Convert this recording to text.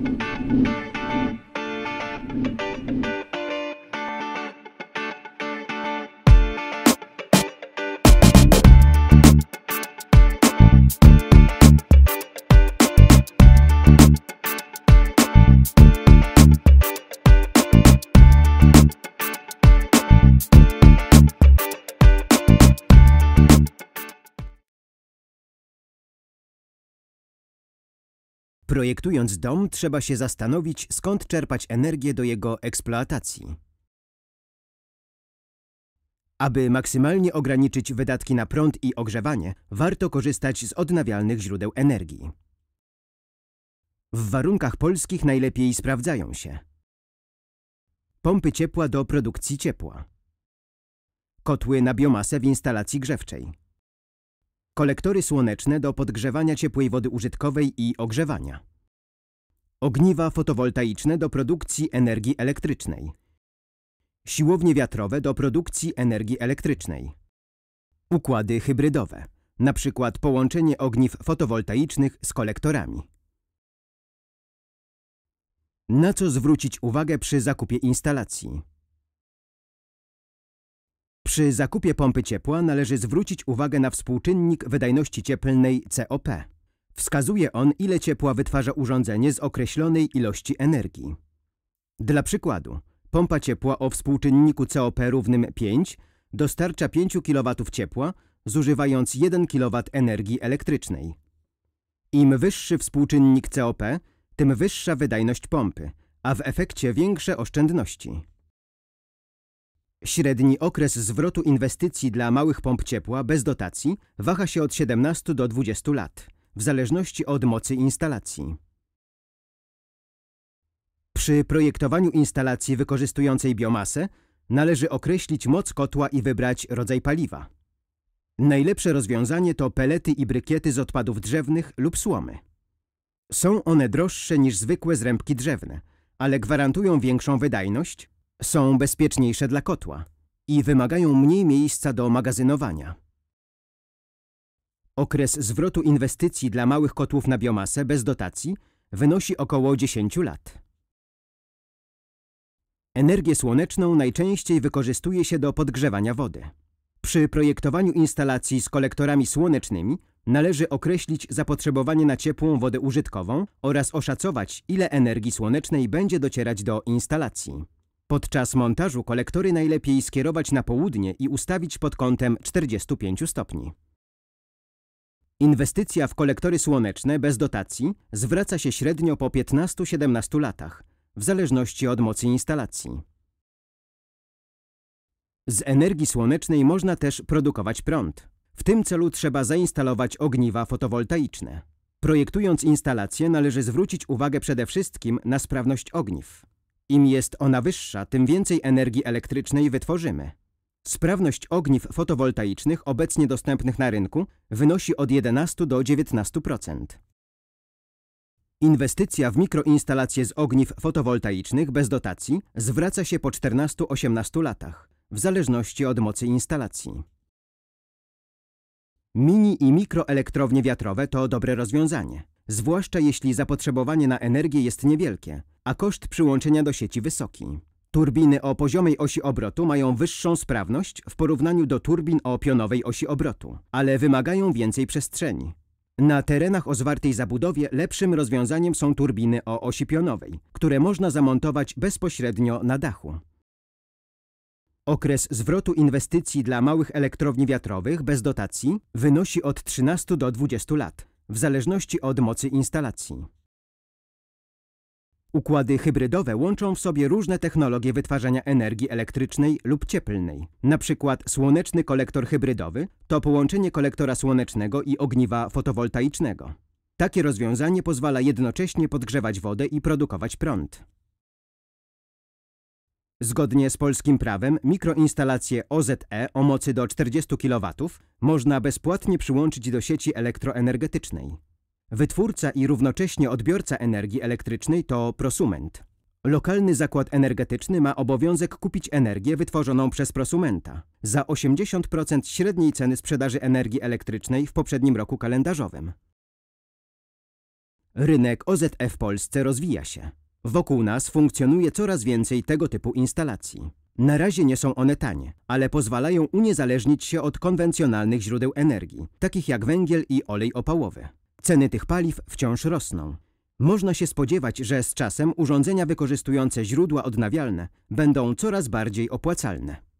thank you Projektując dom, trzeba się zastanowić, skąd czerpać energię do jego eksploatacji. Aby maksymalnie ograniczyć wydatki na prąd i ogrzewanie, warto korzystać z odnawialnych źródeł energii. W warunkach polskich najlepiej sprawdzają się pompy ciepła do produkcji ciepła, kotły na biomasę w instalacji grzewczej, Kolektory słoneczne do podgrzewania ciepłej wody użytkowej i ogrzewania. Ogniwa fotowoltaiczne do produkcji energii elektrycznej. Siłownie wiatrowe do produkcji energii elektrycznej. Układy hybrydowe, np. połączenie ogniw fotowoltaicznych z kolektorami. Na co zwrócić uwagę przy zakupie instalacji? Przy zakupie pompy ciepła należy zwrócić uwagę na współczynnik wydajności cieplnej COP. Wskazuje on, ile ciepła wytwarza urządzenie z określonej ilości energii. Dla przykładu, pompa ciepła o współczynniku COP równym 5 dostarcza 5 kW ciepła, zużywając 1 kW energii elektrycznej. Im wyższy współczynnik COP, tym wyższa wydajność pompy, a w efekcie większe oszczędności. Średni okres zwrotu inwestycji dla małych pomp ciepła bez dotacji waha się od 17 do 20 lat, w zależności od mocy instalacji. Przy projektowaniu instalacji wykorzystującej biomasę należy określić moc kotła i wybrać rodzaj paliwa. Najlepsze rozwiązanie to pelety i brykiety z odpadów drzewnych lub słomy. Są one droższe niż zwykłe zrębki drzewne, ale gwarantują większą wydajność, są bezpieczniejsze dla kotła i wymagają mniej miejsca do magazynowania. Okres zwrotu inwestycji dla małych kotłów na biomasę bez dotacji wynosi około 10 lat. Energię słoneczną najczęściej wykorzystuje się do podgrzewania wody. Przy projektowaniu instalacji z kolektorami słonecznymi należy określić zapotrzebowanie na ciepłą wodę użytkową oraz oszacować, ile energii słonecznej będzie docierać do instalacji. Podczas montażu kolektory najlepiej skierować na południe i ustawić pod kątem 45 stopni. Inwestycja w kolektory słoneczne bez dotacji zwraca się średnio po 15-17 latach, w zależności od mocy instalacji. Z energii słonecznej można też produkować prąd. W tym celu trzeba zainstalować ogniwa fotowoltaiczne. Projektując instalację należy zwrócić uwagę przede wszystkim na sprawność ogniw. Im jest ona wyższa, tym więcej energii elektrycznej wytworzymy. Sprawność ogniw fotowoltaicznych obecnie dostępnych na rynku wynosi od 11 do 19%. Inwestycja w mikroinstalacje z ogniw fotowoltaicznych bez dotacji zwraca się po 14-18 latach, w zależności od mocy instalacji. Mini i mikroelektrownie wiatrowe to dobre rozwiązanie zwłaszcza jeśli zapotrzebowanie na energię jest niewielkie, a koszt przyłączenia do sieci wysoki. Turbiny o poziomej osi obrotu mają wyższą sprawność w porównaniu do turbin o pionowej osi obrotu, ale wymagają więcej przestrzeni. Na terenach o zwartej zabudowie lepszym rozwiązaniem są turbiny o osi pionowej, które można zamontować bezpośrednio na dachu. Okres zwrotu inwestycji dla małych elektrowni wiatrowych bez dotacji wynosi od 13 do 20 lat w zależności od mocy instalacji. Układy hybrydowe łączą w sobie różne technologie wytwarzania energii elektrycznej lub cieplnej. Na przykład słoneczny kolektor hybrydowy to połączenie kolektora słonecznego i ogniwa fotowoltaicznego. Takie rozwiązanie pozwala jednocześnie podgrzewać wodę i produkować prąd. Zgodnie z polskim prawem mikroinstalacje OZE o mocy do 40 kW można bezpłatnie przyłączyć do sieci elektroenergetycznej. Wytwórca i równocześnie odbiorca energii elektrycznej to prosument. Lokalny zakład energetyczny ma obowiązek kupić energię wytworzoną przez prosumenta za 80% średniej ceny sprzedaży energii elektrycznej w poprzednim roku kalendarzowym. Rynek OZE w Polsce rozwija się. Wokół nas funkcjonuje coraz więcej tego typu instalacji. Na razie nie są one tanie, ale pozwalają uniezależnić się od konwencjonalnych źródeł energii, takich jak węgiel i olej opałowy. Ceny tych paliw wciąż rosną. Można się spodziewać, że z czasem urządzenia wykorzystujące źródła odnawialne będą coraz bardziej opłacalne.